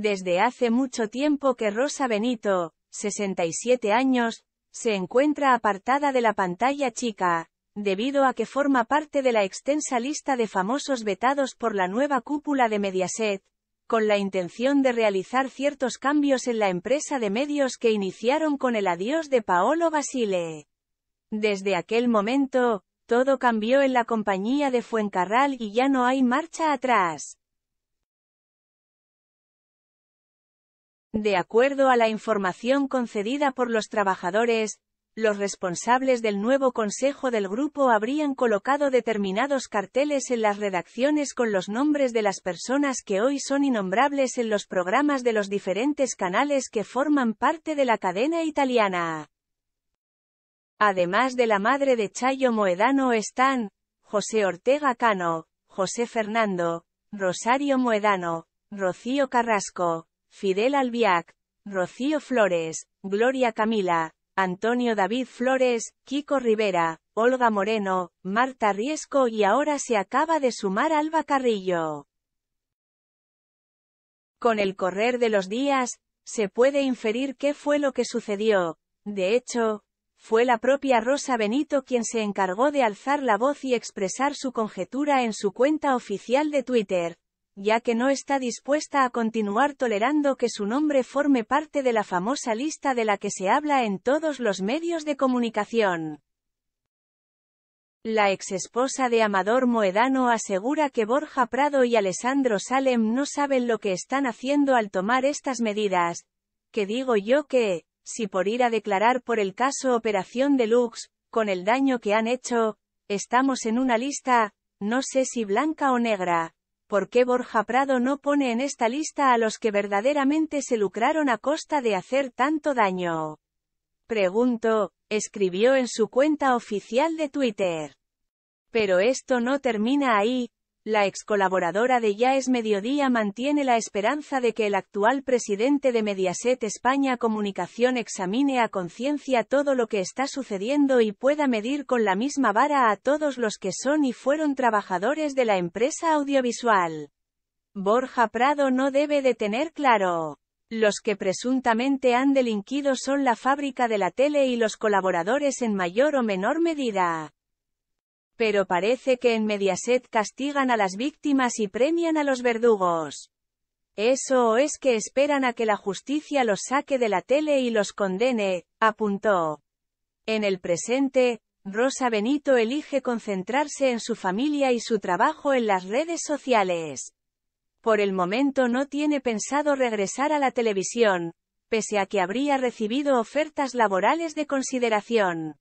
Desde hace mucho tiempo que Rosa Benito, 67 años, se encuentra apartada de la pantalla chica, debido a que forma parte de la extensa lista de famosos vetados por la nueva cúpula de Mediaset, con la intención de realizar ciertos cambios en la empresa de medios que iniciaron con el adiós de Paolo Basile. Desde aquel momento, todo cambió en la compañía de Fuencarral y ya no hay marcha atrás. De acuerdo a la información concedida por los trabajadores, los responsables del nuevo consejo del grupo habrían colocado determinados carteles en las redacciones con los nombres de las personas que hoy son innombrables en los programas de los diferentes canales que forman parte de la cadena italiana. Además de la madre de Chayo Moedano están, José Ortega Cano, José Fernando, Rosario Moedano, Rocío Carrasco, Fidel Albiac, Rocío Flores, Gloria Camila, Antonio David Flores, Kiko Rivera, Olga Moreno, Marta Riesco y ahora se acaba de sumar Alba Carrillo. Con el correr de los días, se puede inferir qué fue lo que sucedió. De hecho, fue la propia Rosa Benito quien se encargó de alzar la voz y expresar su conjetura en su cuenta oficial de Twitter, ya que no está dispuesta a continuar tolerando que su nombre forme parte de la famosa lista de la que se habla en todos los medios de comunicación. La ex esposa de Amador Moedano asegura que Borja Prado y Alessandro Salem no saben lo que están haciendo al tomar estas medidas, que digo yo que, si por ir a declarar por el caso Operación Deluxe, con el daño que han hecho, estamos en una lista, no sé si blanca o negra, ¿por qué Borja Prado no pone en esta lista a los que verdaderamente se lucraron a costa de hacer tanto daño? Pregunto, escribió en su cuenta oficial de Twitter. Pero esto no termina ahí, la ex colaboradora de Ya es Mediodía mantiene la esperanza de que el actual presidente de Mediaset España Comunicación examine a conciencia todo lo que está sucediendo y pueda medir con la misma vara a todos los que son y fueron trabajadores de la empresa audiovisual. Borja Prado no debe de tener claro. Los que presuntamente han delinquido son la fábrica de la tele y los colaboradores en mayor o menor medida. Pero parece que en Mediaset castigan a las víctimas y premian a los verdugos. Eso o es que esperan a que la justicia los saque de la tele y los condene, apuntó. En el presente, Rosa Benito elige concentrarse en su familia y su trabajo en las redes sociales. Por el momento no tiene pensado regresar a la televisión, pese a que habría recibido ofertas laborales de consideración.